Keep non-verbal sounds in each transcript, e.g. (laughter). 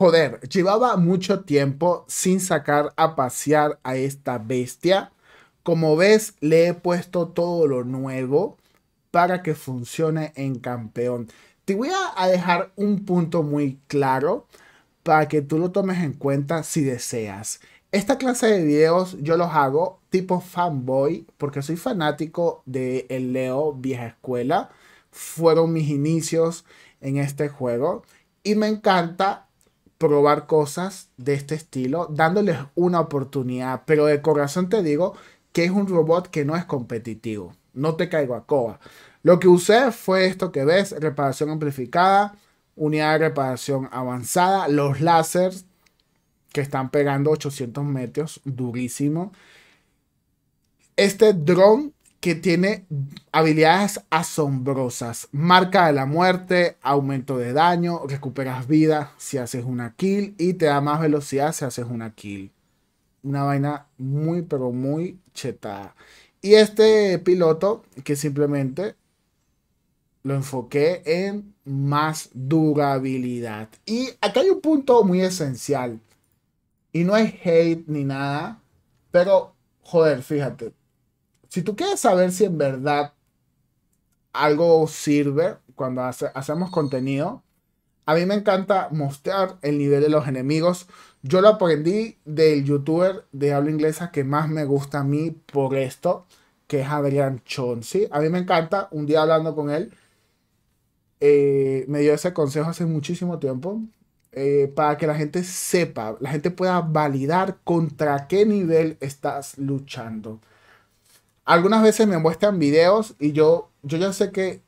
Joder, llevaba mucho tiempo sin sacar a pasear a esta bestia. Como ves, le he puesto todo lo nuevo para que funcione en campeón. Te voy a dejar un punto muy claro para que tú lo tomes en cuenta si deseas. Esta clase de videos yo los hago tipo fanboy porque soy fanático de el Leo Vieja Escuela. Fueron mis inicios en este juego y me encanta probar cosas de este estilo, dándoles una oportunidad. Pero de corazón te digo que es un robot que no es competitivo. No te caigo a coba. Lo que usé fue esto que ves, reparación amplificada, unidad de reparación avanzada, los láseres que están pegando 800 metros, durísimo. Este drone que tiene habilidades asombrosas. Marca de la muerte, aumento de daño, recuperas vida si haces una kill y te da más velocidad si haces una kill. Una vaina muy, pero muy chetada. Y este piloto que simplemente lo enfoqué en más durabilidad. Y acá hay un punto muy esencial. Y no es hate ni nada. Pero, joder, fíjate, si tú quieres saber si en verdad algo sirve cuando hacemos contenido, a mí me encanta mostrar el nivel de los enemigos. Yo lo aprendí del youtuber de habla inglesa que más me gusta a mí por esto, que es Adrián ¿sí? A mí me encanta, un día hablando con él, eh, me dio ese consejo hace muchísimo tiempo, eh, para que la gente sepa, la gente pueda validar contra qué nivel estás luchando algunas veces me muestran videos y yo, yo ya sé que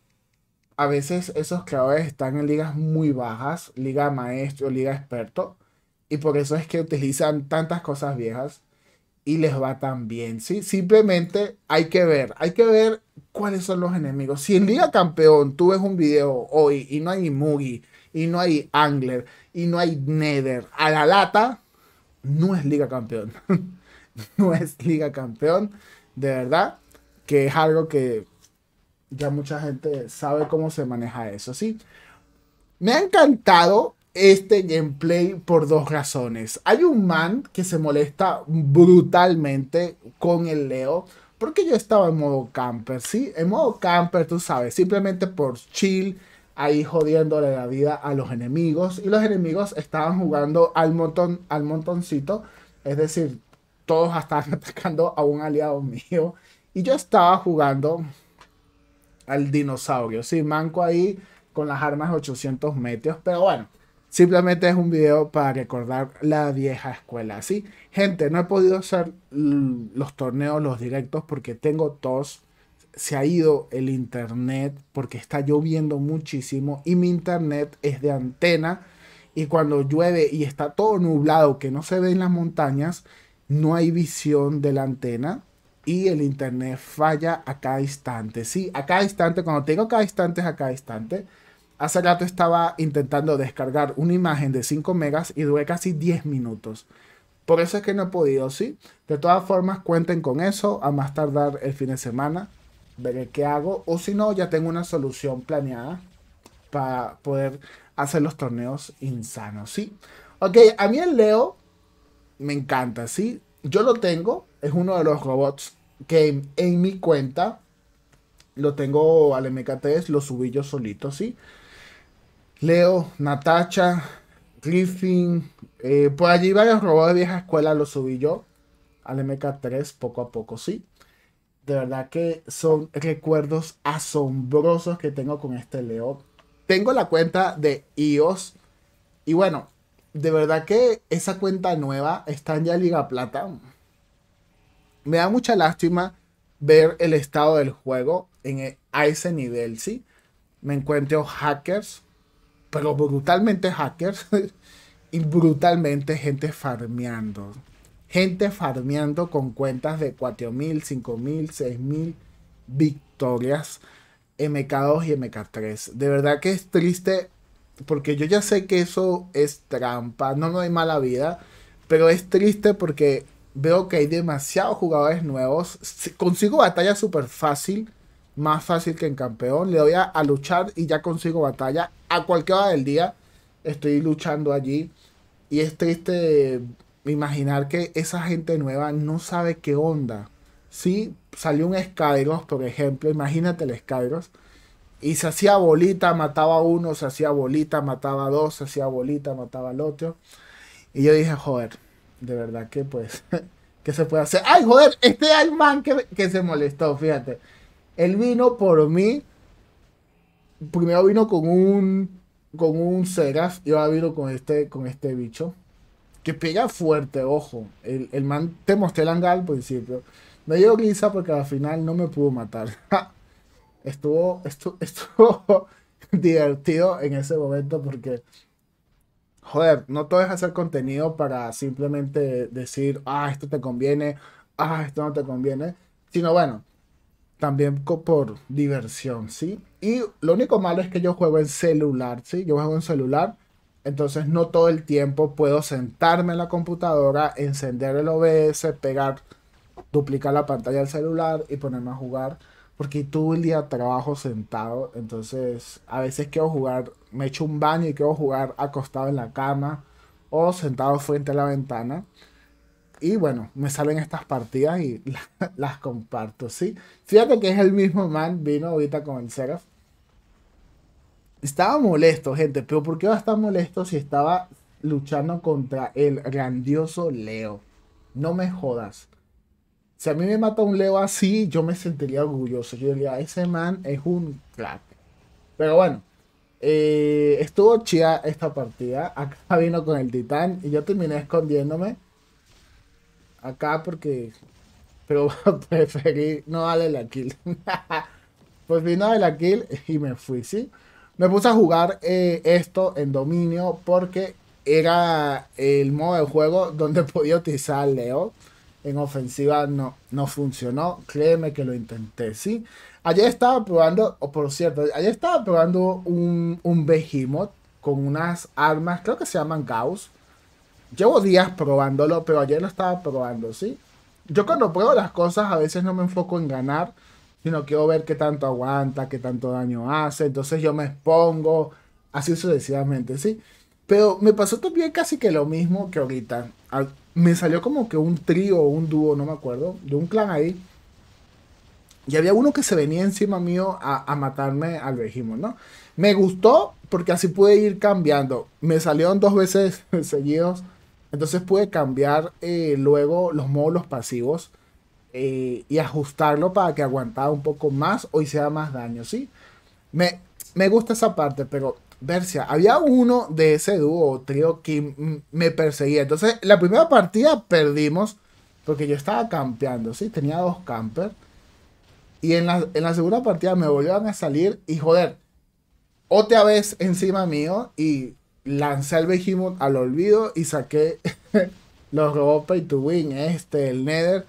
a veces esos creadores están en ligas muy bajas, liga maestro, liga experto, y por eso es que utilizan tantas cosas viejas y les va tan bien, ¿sí? Simplemente hay que ver, hay que ver cuáles son los enemigos. Si en Liga Campeón tú ves un video hoy y no hay Mugi, y no hay Angler, y no hay Nether, a la lata, no es Liga Campeón. (laughs) no es Liga Campeón, de verdad que es algo que ya mucha gente sabe cómo se maneja eso, ¿sí? Me ha encantado este gameplay por dos razones. Hay un man que se molesta brutalmente con el Leo. Porque yo estaba en modo camper, ¿sí? En modo camper, tú sabes, simplemente por chill, ahí jodiéndole la vida a los enemigos. Y los enemigos estaban jugando al, montón, al montoncito. Es decir, todos estaban (laughs) atacando a un aliado mío. Y yo estaba jugando al dinosaurio, sí, manco ahí con las armas 800 metros, pero bueno, simplemente es un video para recordar la vieja escuela, ¿sí? Gente, no he podido hacer los torneos, los directos, porque tengo tos, se ha ido el internet, porque está lloviendo muchísimo y mi internet es de antena, y cuando llueve y está todo nublado, que no se ve en las montañas, no hay visión de la antena, y el internet falla a cada instante. Sí, a cada instante, cuando tengo cada instante es a cada instante. Hace rato estaba intentando descargar una imagen de 5 megas y duré casi 10 minutos. Por eso es que no he podido, ¿sí? De todas formas, cuenten con eso a más tardar el fin de semana. Veré qué hago. O si no, ya tengo una solución planeada para poder hacer los torneos insanos, ¿sí? Ok, a mí el Leo me encanta, ¿sí? yo lo tengo, es uno de los robots que en, mi cuenta lo tengo al MK3, lo subí yo solito, ¿sí? Leo, Natacha, Griffin, eh, por allí varios robots de vieja escuela lo subí yo al MK3 poco a poco, ¿sí? De verdad que son recuerdos asombrosos que tengo con este Leo. Tengo la cuenta de IOS y bueno, de verdad que esa cuenta nueva está en ya Liga Plata. Me da mucha lástima ver el estado del juego en e, a ese nivel, ¿sí? Me encuentro hackers, pero brutalmente hackers, (laughs) y brutalmente gente farmeando. Gente farmeando con cuentas de 4.000, 5.000, 6.000 victorias MK2 y MK3. De verdad que es triste porque yo ya sé que eso es trampa, no, me hay mala vida, pero es triste porque veo que hay demasiados jugadores nuevos, consigo batalla súper fácil, más fácil que en campeón, le doy a, luchar y ya consigo batalla a cualquier hora del día, estoy luchando allí y es triste imaginar que esa gente nueva no sabe qué onda. Si salió un Skyros, por ejemplo, imagínate el Skyros, y se hacía bolita, mataba a uno, se hacía bolita, mataba a dos, se hacía bolita, mataba al otro. Y yo dije, joder, de verdad que pues, (laughs) ¿qué se puede hacer? ¡Ay, joder! Este es el man que, que se molestó, fíjate. Él vino por mí. Primero vino con un. con un Seraf. y ahora vino con este, con este bicho. Que pega fuerte, ojo. El, el man te mostré el hangar al principio. Me dio risa porque al final no me pudo matar. (laughs) (laughs) estuvo, divertido en ese momento porque, joder, no todo es hacer contenido para simplemente decir, ah, esto te conviene, ah, esto no te conviene, sino bueno, también por diversión, ¿sí? Y lo único malo es que yo juego en celular, ¿sí? Yo juego en celular, entonces no todo el tiempo puedo sentarme en la computadora, encender el OBS, pegar, duplicar la pantalla del celular y ponerme a jugar porque todo el día trabajo sentado, entonces a veces quiero jugar, me echo un baño y quiero jugar acostado en la cama o sentado frente a la ventana. Y bueno, me salen estas partidas y (laughs) las comparto, ¿sí? Fíjate que es el mismo man, vino ahorita con el Seraph. Estaba molesto, gente, pero ¿por qué va a estar molesto si estaba luchando contra el grandioso Leo? No me jodas. Si a mí me mata un Leo así, yo me sentiría orgulloso. Yo diría, ese man es un crack. Pero bueno, eh, estuvo chida esta partida. Acá vino con el titán y yo terminé escondiéndome. Acá porque... Pero (laughs) preferí no darle la kill. (laughs) pues vino a la kill y me fui, ¿sí? Me puse a jugar eh, esto en dominio porque era el modo de juego donde podía utilizar Leo. En ofensiva no, no funcionó. Créeme que lo intenté, ¿sí? Ayer estaba probando, o por cierto, ayer estaba probando un, un Behemoth con unas armas, creo que se llaman Gauss. Llevo días probándolo, pero ayer lo estaba probando, ¿sí? Yo cuando pruebo las cosas a veces no me enfoco en ganar, sino quiero ver qué tanto aguanta, qué tanto daño hace. Entonces yo me expongo, así sucesivamente, ¿sí? sí pero me pasó también casi que lo mismo que ahorita. Me salió como que un trío o un dúo, no me acuerdo, de un clan ahí. Y había uno que se venía encima mío a, matarme al Vejimo, ¿no? Me gustó porque así pude ir cambiando. Me salieron dos veces (laughs) seguidos. Entonces pude cambiar eh, luego los módulos pasivos eh, y ajustarlo para que aguantara un poco más o hiciera más daño, ¿sí? Me, me gusta esa parte, pero Versia, había uno de ese dúo o trío que me perseguía. Entonces, la primera partida perdimos porque yo estaba campeando, ¿sí? Tenía dos campers. Y en la, en la segunda partida me volvieron a salir y joder, otra vez encima mío y lancé el Behemoth al olvido y saqué (laughs) los robots pay to win, este, el Nether.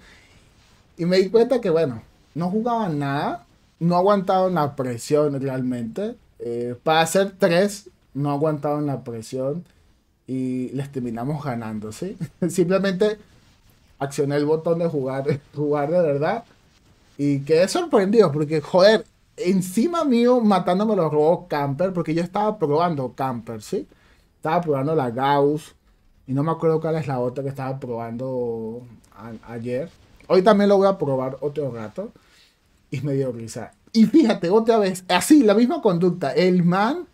Y me di cuenta que, bueno, no jugaba nada, no aguantaban la presión realmente. Eh, para hacer tres, no aguantaron la presión y les terminamos ganando, ¿sí? (laughs) Simplemente accioné el botón de jugar, (laughs) jugar de verdad y quedé sorprendido porque, joder, encima mío matándome los robots Camper porque yo estaba probando Camper, ¿sí? Estaba probando la Gauss y no me acuerdo cuál es la otra que estaba probando ayer. Hoy también lo voy a probar otro rato y me dio risa. Y fíjate, otra vez, así, la misma conducta. El man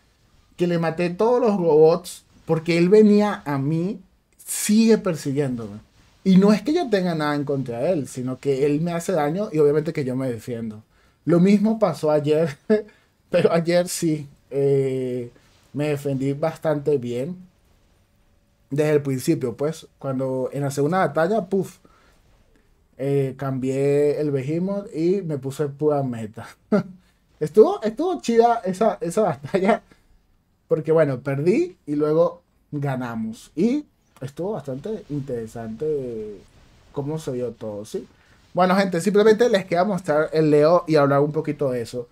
que le maté todos los robots porque él venía a mí, sigue persiguiéndome. Y no es que yo tenga nada en contra de él, sino que él me hace daño y obviamente que yo me defiendo. Lo mismo pasó ayer, (laughs) pero ayer sí, eh, me defendí bastante bien. Desde el principio, pues, cuando en la segunda batalla, puff, eh, cambié el Behemoth y me puse pura meta. (laughs) estuvo, estuvo chida esa, batalla. Porque bueno, perdí y luego ganamos. Y estuvo bastante interesante cómo se vio todo, ¿sí? Bueno, gente, simplemente les queda mostrar el Leo y hablar un poquito de eso.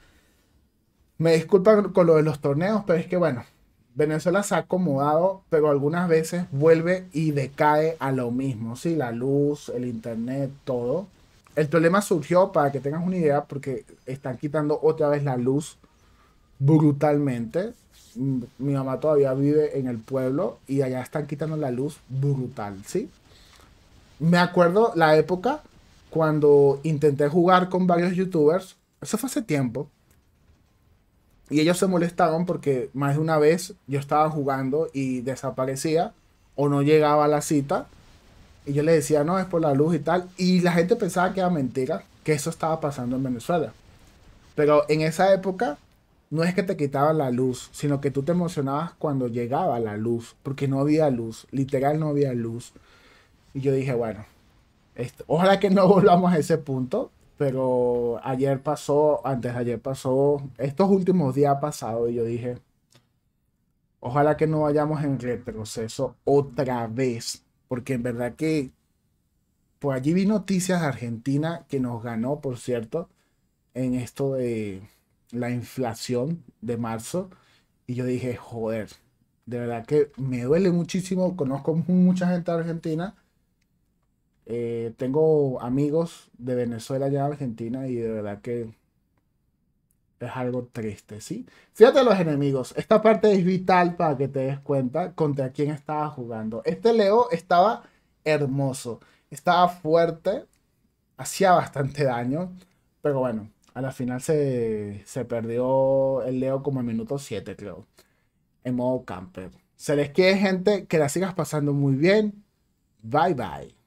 Me disculpan con lo de los torneos, pero es que bueno, Venezuela se ha acomodado, pero algunas veces vuelve y decae a lo mismo, ¿sí? La luz, el internet, todo. El problema surgió, para que tengas una idea, porque están quitando otra vez la luz brutalmente. Mm, mi mamá todavía vive en el pueblo y allá están quitando la luz brutal, ¿sí? Me acuerdo la época cuando intenté jugar con varios youtubers, eso fue hace tiempo, y ellos se molestaban porque más de una vez yo estaba jugando y desaparecía o no llegaba a la cita. Y yo le decía, no, es por la luz y tal. Y la gente pensaba que era mentira, que eso estaba pasando en Venezuela. Pero en esa época no es que te quitaban la luz, sino que tú te emocionabas cuando llegaba la luz, porque no había luz, literal no había luz. Y yo dije, bueno, ojalá que no (laughs) volvamos a ese punto, pero ayer pasó, antes de ayer pasó, estos últimos días ha pasado y yo dije, ojalá que no vayamos en retroceso otra vez, porque en verdad que pues allí vi noticias de Argentina que nos ganó, por cierto, en esto de la inflación de marzo. Y yo dije, joder, de verdad que me duele muchísimo. Conozco mucha gente Argentina eh, tengo amigos de Venezuela ya en Argentina y de verdad que es algo triste, ¿sí? Fíjate los enemigos. Esta parte es vital para que te des cuenta contra quién estaba jugando. Este Leo estaba hermoso, estaba fuerte, hacía bastante daño, pero bueno, a la final se, se perdió el Leo como en minuto 7, creo, en modo camper. Se les quiere, gente, que la sigas pasando muy bien. Bye bye.